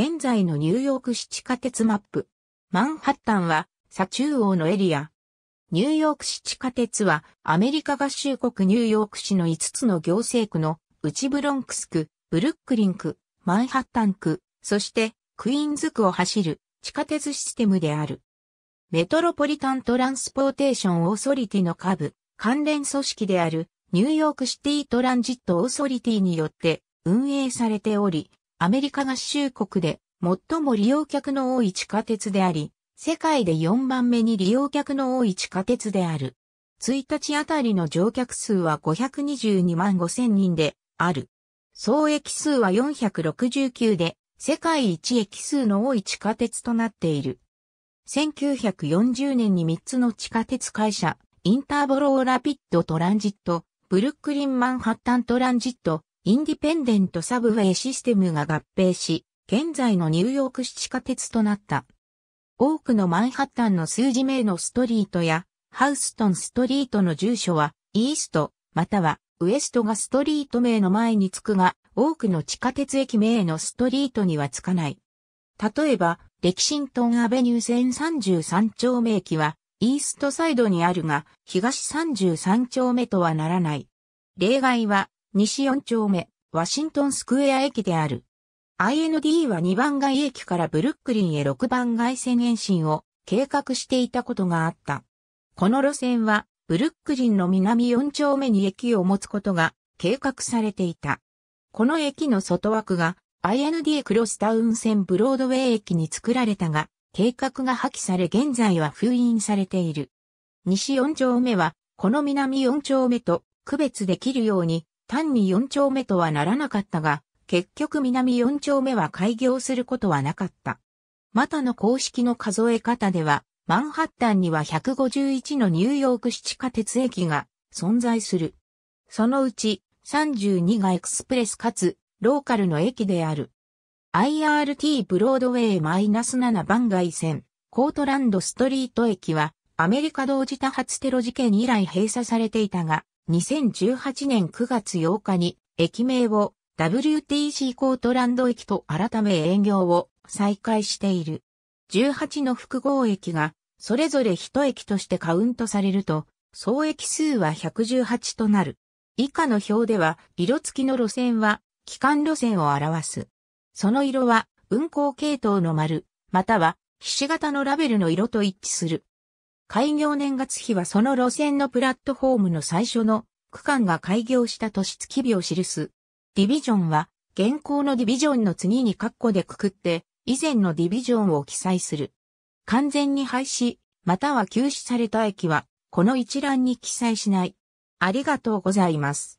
現在のニューヨーク市地下鉄マップ。マンハッタンは、左中央のエリア。ニューヨーク市地下鉄は、アメリカ合衆国ニューヨーク市の5つの行政区の、内ブロンクス区、ブルックリン区、マンハッタン区、そして、クイーンズ区を走る、地下鉄システムである。メトロポリタントランスポーテーションオーソリティの下部、関連組織である、ニューヨークシティトランジットオーソリティによって、運営されており、アメリカ合衆国で最も利用客の多い地下鉄であり、世界で4番目に利用客の多い地下鉄である。1日あたりの乗客数は522万5千人である。総駅数は469で、世界一駅数の多い地下鉄となっている。1940年に3つの地下鉄会社、インターボローラピッドトランジット、ブルックリンマンハッタントランジット、インディペンデントサブウェイシステムが合併し、現在のニューヨーク市地下鉄となった。多くのマンハッタンの数字名のストリートや、ハウストンストリートの住所は、イースト、または、ウエストがストリート名の前につくが、多くの地下鉄駅名のストリートにはつかない。例えば、レキシントンアベニュー線3 3丁目駅は、イーストサイドにあるが、東33丁目とはならない。例外は、西四丁目、ワシントンスクエア駅である。IND は2番街駅からブルックリンへ6番街線延伸を計画していたことがあった。この路線は、ブルックリンの南四丁目に駅を持つことが計画されていた。この駅の外枠が IND クロスタウン線ブロードウェイ駅に作られたが、計画が破棄され現在は封印されている。西四丁目は、この南四丁目と区別できるように単に4丁目とはならなかったが、結局南4丁目は開業することはなかった。またの公式の数え方では、マンハッタンには151のニューヨーク市地下鉄駅が存在する。そのうち32がエクスプレスかつローカルの駅である。IRT ブロードウェイ -7 番外線、コートランドストリート駅はアメリカ同時多発テロ事件以来閉鎖されていたが、2018年9月8日に駅名を WTC コートランド駅と改め営業を再開している。18の複合駅がそれぞれ1駅としてカウントされると、総駅数は118となる。以下の表では、色付きの路線は、機関路線を表す。その色は、運行系統の丸、または、ひし形のラベルの色と一致する。開業年月日はその路線のプラットフォームの最初の区間が開業した年月日を記す。ディビジョンは、現行のディビジョンの次に括弧でくくって、以前のディビジョンを記載する。完全に廃止、または休止された駅は、この一覧に記載しない。ありがとうございます。